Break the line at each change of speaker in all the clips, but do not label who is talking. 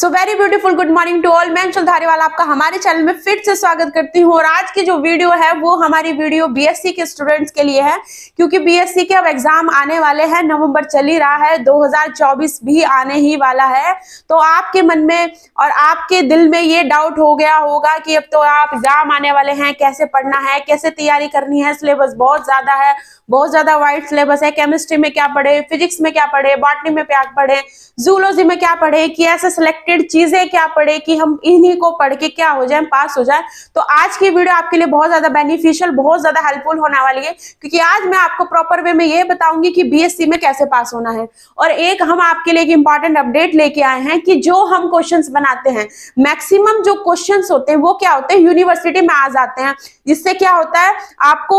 so very beautiful good morning to all मैं धारीवाल आपका हमारे चैनल में फिर से स्वागत करती हूँ और आज की जो वीडियो है वो हमारी वीडियो बीएससी के स्टूडेंट्स के लिए है क्योंकि बीएससी के अब एग्जाम आने वाले हैं नवंबर चल ही रहा है 2024 भी आने ही वाला है तो आपके मन में और आपके दिल में ये डाउट हो गया होगा कि अब तो आप एग्जाम आने वाले हैं कैसे पढ़ना है कैसे तैयारी करनी है सिलेबस बहुत ज्यादा है बहुत ज्यादा वाइड सिलेबस है केमिस्ट्री में क्या पढ़े फिजिक्स में क्या पढ़े बॉटनी में क्या पढ़े जूलॉजी में क्या पढ़े कि ऐसे सिलेक्ट रिलेटेड चीजें क्या पढ़े कि हम इन्हीं को पढ़ के क्या हो जाए पास हो जाए तो आज की वीडियो आपके लिए बहुत ज्यादा बेनिफिशियल बहुत ज्यादा हेल्पफुल होने वाली है क्योंकि आज मैं आपको प्रॉपर वे में ये बताऊंगी कि बी में कैसे पास होना है और एक हम आपके लिए एक इंपॉर्टेंट अपडेट लेके आए हैं कि जो हम क्वेश्चन बनाते हैं मैक्सिमम जो क्वेश्चन होते हैं वो क्या होते हैं यूनिवर्सिटी में आ जाते हैं जिससे क्या होता है आपको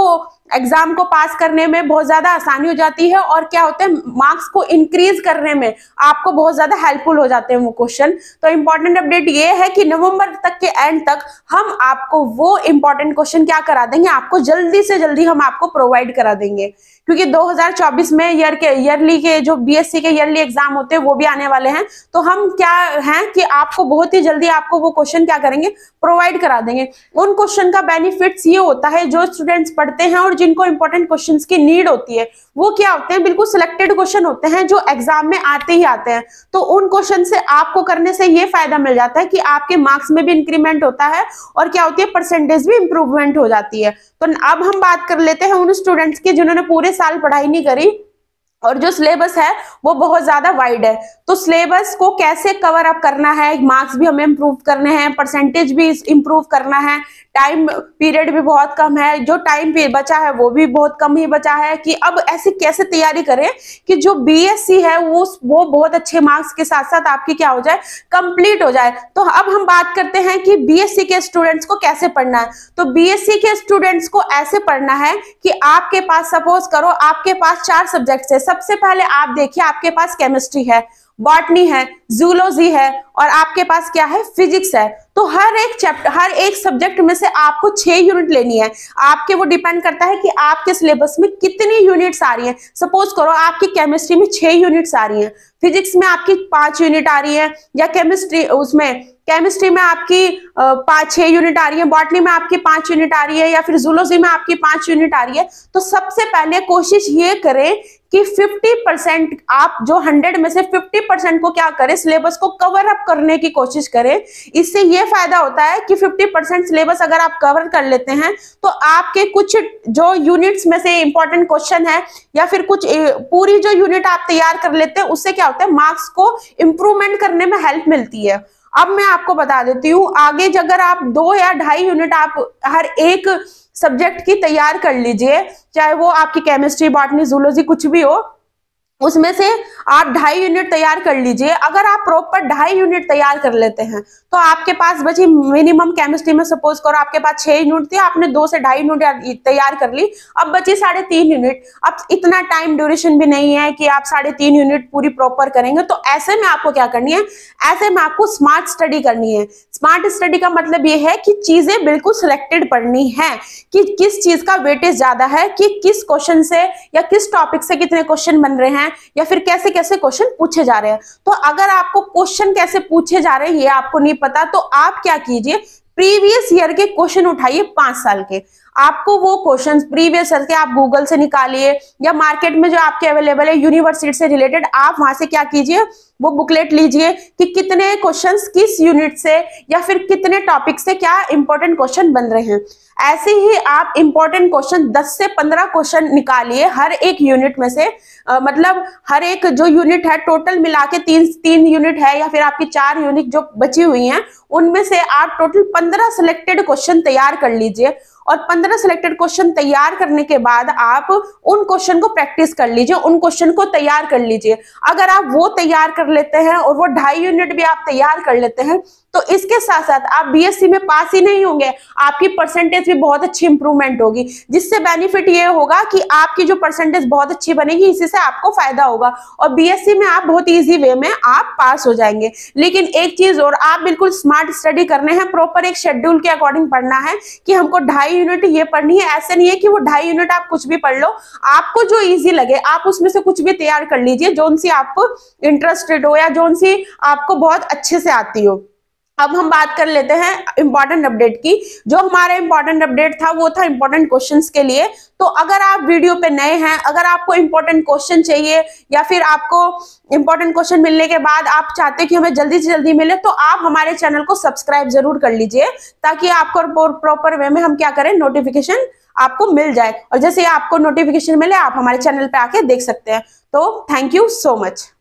एग्जाम को पास करने में बहुत ज्यादा आसानी हो जाती है और क्या होता है मार्क्स को इंक्रीज करने में आपको बहुत ज्यादा हेल्पफुल हो जाते हैं वो क्वेश्चन तो इंपॉर्टेंट अपडेट ये है कि नवंबर तक के एंड तक हम आपको वो इंपॉर्टेंट क्वेश्चन क्या करा देंगे आपको जल्दी से जल्दी हम आपको प्रोवाइड करा देंगे क्योंकि 2024 में ईयर के ईयरली के जो बीएससी के ईयरली एग्जाम होते हैं वो भी आने वाले हैं तो हम क्या है कि आपको बहुत ही जल्दी आपको वो क्वेश्चन क्या करेंगे प्रोवाइड करा देंगे उन क्वेश्चन का बेनिफिट्स ये होता है जो स्टूडेंट्स पढ़ते हैं और जिनको इंपॉर्टेंट क्वेश्चन की नीड होती है वो क्या होते हैं बिल्कुल सिलेक्टेड क्वेश्चन होते हैं जो एग्जाम में आते ही आते हैं तो उन क्वेश्चन से आपको करने से ये फायदा मिल जाता है कि आपके मार्क्स में भी इंक्रीमेंट होता है और क्या होती है परसेंटेज भी इंप्रूवमेंट हो जाती है तो अब हम बात कर लेते हैं उन स्टूडेंट्स की जिन्होंने पूरे साल पढ़ाई नहीं करी और जो सिलेबस है वो बहुत ज्यादा वाइड है तो सिलेबस को कैसे कवर अप करना है मार्क्स भी हमें इम्प्रूव करने हैं परसेंटेज भी इम्प्रूव करना है टाइम पीरियड भी बहुत कम है जो टाइम बचा है वो भी बहुत कम ही बचा है कि अब ऐसी कैसे तैयारी करें कि जो बीएससी है वो वो बहुत अच्छे मार्क्स के साथ साथ आपकी क्या हो जाए कंप्लीट हो जाए तो अब हम बात करते हैं कि बीएससी के स्टूडेंट्स को कैसे पढ़ना है तो बीएससी के स्टूडेंट्स को ऐसे पढ़ना है कि आपके पास सपोज करो आपके पास चार सब्जेक्ट्स है सबसे पहले आप देखिए आपके पास केमिस्ट्री है बॉटनी है जूलॉजी है और आपके पास क्या है फिजिक्स है तो हर एक चैप्टर हर एक सब्जेक्ट में से आपको छह यूनिट लेनी है आपके वो डिपेंड करता है कि आपके सिलेबस में कितनी यूनिट्स आ रही हैं सपोज करो आपकी केमिस्ट्री में छह यूनिट्स आ रही हैं फिजिक्स में आपकी पांच यूनिट आ रही है या केमिस्ट्री उसमें केमिस्ट्री में आपकी पांच छह यूनिट आ रही है बॉटनी में आपकी पांच यूनिट आ रही है या फिर जुलोजी में आपकी पांच यूनिट आ रही है तो सबसे पहले कोशिश ये करें कि 50 परसेंट आप जो 100 में से 50 परसेंट को क्या करें सिलेबस को कवर अप करने की कोशिश करें इससे ये फायदा होता है कि 50 परसेंट सिलेबस अगर आप कवर कर लेते हैं तो आपके कुछ जो यूनिट्स में से इंपॉर्टेंट क्वेश्चन है या फिर कुछ पूरी जो यूनिट आप तैयार कर लेते हैं उससे क्या होता है मार्क्स को इम्प्रूवमेंट करने में हेल्प मिलती है अब मैं आपको बता देती हूँ आगे अगर आप दो या ढाई यूनिट आप हर एक सब्जेक्ट की तैयार कर लीजिए चाहे वो आपकी केमिस्ट्री बॉटनी जूलॉजी कुछ भी हो उसमें से आप ढाई यूनिट तैयार कर लीजिए अगर आप प्रॉपर ढाई यूनिट तैयार कर लेते हैं तो आपके पास बची मिनिमम केमिस्ट्री में सपोज करो आपके पास छह यूनिट थी आपने दो से ढाई यूनिट तैयार कर ली अब बची साढ़े तीन यूनिट अब इतना टाइम ड्यूरेशन भी नहीं है कि आप साढ़े तीन यूनिट पूरी प्रॉपर करेंगे तो ऐसे में आपको क्या करनी है ऐसे में आपको स्मार्ट स्टडी करनी है स्मार्ट स्टडी का मतलब ये है कि चीजें बिल्कुल सिलेक्टेड पढ़नी है कि किस चीज का वेटेज ज्यादा है कि किस क्वेश्चन से या किस टॉपिक से कितने क्वेश्चन बन रहे हैं या फिर कैसे कैसे क्वेश्चन पूछे जा रहे हैं तो अगर आपको क्वेश्चन कैसे पूछे जा रहे हैं ये आपको नहीं पता तो आप क्या कीजिए प्रीवियस ईयर के क्वेश्चन उठाइए पांच साल के आपको वो क्वेश्चन प्रीवियस ईयर के आप गूगल से निकालिए या मार्केट में जो आपके अवेलेबल है यूनिवर्सिटी से रिलेटेड आप वहां से क्या कीजिए वो बुकलेट लीजिए कि कितने क्वेश्चन किस यूनिट से या फिर कितने टॉपिक से क्या इंपॉर्टेंट क्वेश्चन बन रहे हैं ऐसे ही आप इंपॉर्टेंट क्वेश्चन 10 से 15 क्वेश्चन निकालिए हर एक यूनिट में से आ, मतलब हर एक जो यूनिट है टोटल मिला के तीन तीन यूनिट है या फिर आपकी चार यूनिट जो बची हुई हैं उनमें से आप टोटल 15 सिलेक्टेड क्वेश्चन तैयार कर लीजिए और 15 सिलेक्टेड क्वेश्चन तैयार करने के बाद आप उन क्वेश्चन को प्रैक्टिस कर लीजिए उन क्वेश्चन को तैयार कर लीजिए अगर आप वो तैयार कर लेते हैं और वो ढाई यूनिट भी आप तैयार कर लेते हैं तो इसके साथ साथ आप बीएससी में पास ही नहीं होंगे आपकी परसेंटेज भी बहुत अच्छी इंप्रूवमेंट होगी जिससे बेनिफिट ये होगा कि आपकी जो परसेंटेज बहुत अच्छी बनेगी इसी से आपको फायदा होगा और बीएससी में आप बहुत इजी वे में आप पास हो जाएंगे लेकिन एक चीज और आप बिल्कुल स्मार्ट स्टडी करने हैं प्रॉपर एक शेड्यूल के अकॉर्डिंग पढ़ना है कि हमको ढाई ढाई यूनिट ये पढ़नी है ऐसे नहीं है कि वो ढाई यूनिट आप कुछ भी पढ़ लो आपको जो इजी लगे आप उसमें से कुछ भी तैयार कर लीजिए जोन सी आप इंटरेस्टेड हो या जोन सी आपको बहुत अच्छे से आती हो अब हम बात कर लेते हैं इंपॉर्टेंट अपडेट की जो हमारा इंपॉर्टेंट अपडेट था वो था इंपॉर्टेंट क्वेश्चंस के लिए तो अगर आप वीडियो पे नए हैं अगर आपको इंपॉर्टेंट क्वेश्चन चाहिए या फिर आपको इंपॉर्टेंट क्वेश्चन मिलने के बाद आप चाहते कि हमें जल्दी से जल्दी मिले तो आप हमारे चैनल को सब्सक्राइब जरूर कर लीजिए ताकि आपको प्रॉपर वे में हम क्या करें नोटिफिकेशन आपको मिल जाए और जैसे आपको नोटिफिकेशन मिले आप हमारे चैनल पर आके देख सकते हैं तो थैंक यू सो मच